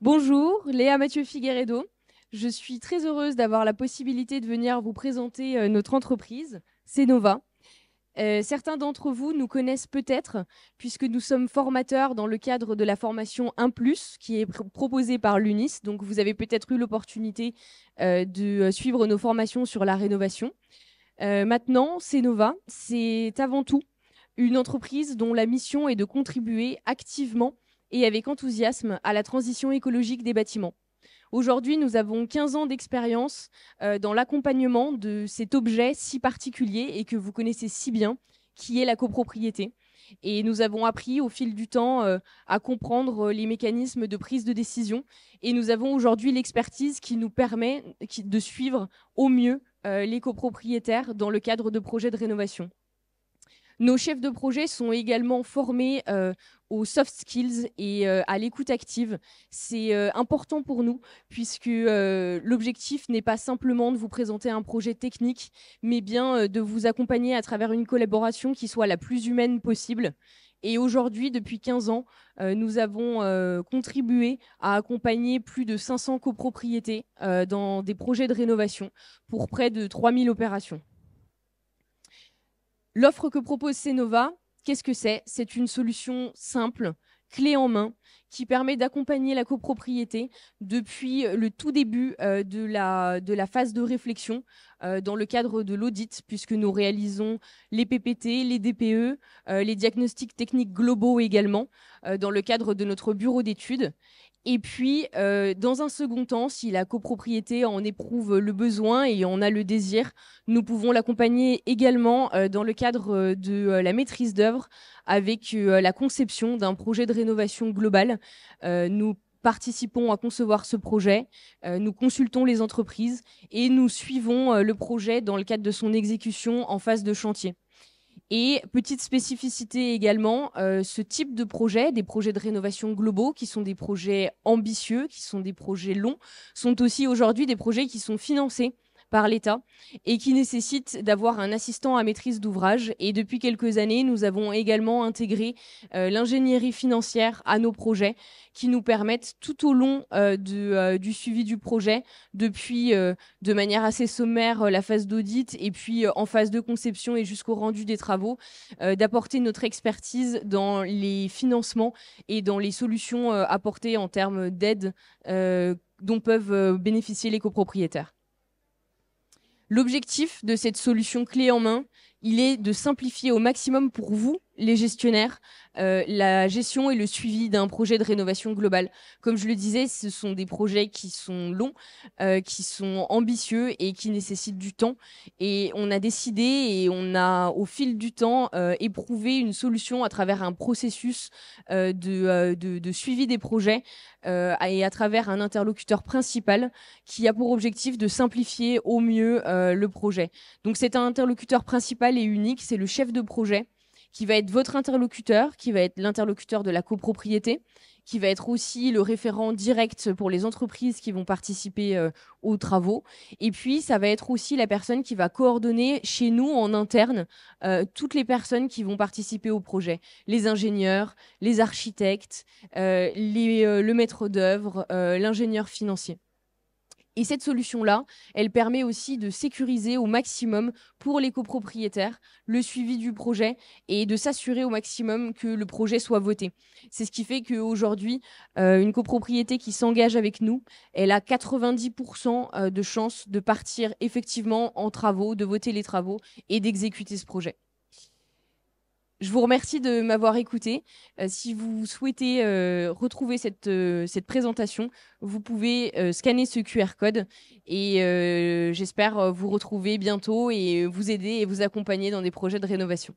Bonjour, Léa Mathieu Figueredo. Je suis très heureuse d'avoir la possibilité de venir vous présenter euh, notre entreprise, Cénova. Euh, certains d'entre vous nous connaissent peut-être, puisque nous sommes formateurs dans le cadre de la formation 1, qui est proposée par l'UNIS. Donc, vous avez peut-être eu l'opportunité euh, de suivre nos formations sur la rénovation. maintenant, Cénova, c'est avant tout une entreprise dont la mission est de contribuer activement et avec enthousiasme à la transition écologique des bâtiments. Aujourd'hui, nous avons 15 ans d'expérience euh, dans l'accompagnement de cet objet si particulier et que vous connaissez si bien, qui est la copropriété. Et nous avons appris au fil du temps euh, à comprendre euh, les mécanismes de prise de décision. Et nous avons aujourd'hui l'expertise qui nous permet de suivre au mieux les copropriétaires dans le cadre de projets de rénovation. Nos chefs de projet sont également formés euh, aux soft skills et euh, à l'écoute active. C'est euh, important pour nous puisque l'objectif n'est pas simplement de vous présenter un projet technique, mais bien de vous accompagner à travers une collaboration qui soit la plus humaine possible. Et aujourd'hui, depuis 15 ans, nous avons contribué à accompagner plus de 500 copropriétés dans des projets de rénovation pour près de 3000 opérations. L'offre que propose Cenova, qu'est-ce que c'est C'est une solution simple, clé en main, qui permet d'accompagner la copropriété depuis le tout début euh, de, la, de la phase de réflexion euh, dans le cadre de l'audit, puisque nous réalisons les PPT, les DPE, euh, les diagnostics techniques globaux également, dans le cadre de notre bureau d'études. Et puis, euh, dans un second temps, si la copropriété en éprouve le besoin et en a le désir, nous pouvons l'accompagner également euh, dans le cadre euh, de la maîtrise d'œuvre avec la conception d'un projet de rénovation globale. nous participons à concevoir ce projet, nous consultons les entreprises et nous suivons le projet dans le cadre de son exécution en phase de chantier. Et petite spécificité également, euh, ce type de projet, des projets de rénovation globaux, qui sont des projets ambitieux, qui sont des projets longs, sont aussi aujourd'hui des projets qui sont financés par l'État et qui nécessite d'avoir un assistant à maîtrise d'ouvrage. Et depuis quelques années, nous avons également intégré euh, l'ingénierie financière à nos projets qui nous permettent tout au long euh, euh, du suivi du projet, depuis de manière assez sommaire la phase d'audit et puis en phase de conception et jusqu'au rendu des travaux, d'apporter notre expertise dans les financements et dans les solutions apportées en termes d'aide dont peuvent bénéficier les copropriétaires l'objectif de cette solution clé en main il est de simplifier au maximum pour vous, les gestionnaires, euh, la gestion et le suivi d'un projet de rénovation globale. Comme je le disais, ce sont des projets qui sont longs, euh, qui sont ambitieux et qui nécessitent du temps. Et on a décidé et on a, au fil du temps, euh, éprouvé une solution à travers un processus de, suivi des projets et à travers un interlocuteur principal qui a pour objectif de simplifier au mieux le projet. Donc c'est un interlocuteur principal et unique, c'est le chef de projet qui va être votre interlocuteur, qui va être l'interlocuteur de la copropriété, qui va être aussi le référent direct pour les entreprises qui vont participer euh, aux travaux. Et puis, ça va être aussi la personne qui va coordonner chez nous en interne euh, toutes les personnes qui vont participer au projet. Les ingénieurs, les architectes, euh, le maître d'œuvre, l'ingénieur financier. Et cette solution-là, elle permet aussi de sécuriser au maximum pour les copropriétaires le suivi du projet et de s'assurer au maximum que le projet soit voté. C'est ce qui fait qu'aujourd'hui, euh, une copropriété qui s'engage avec nous, elle a 90% euh, de chances de partir effectivement en travaux, de voter les travaux et d'exécuter ce projet. Je vous remercie de m'avoir écouté. Euh, si vous souhaitez euh, retrouver cette, euh, cette présentation, vous pouvez scanner ce QR code et j'espère vous retrouver bientôt et vous aider et vous accompagner dans des projets de rénovation.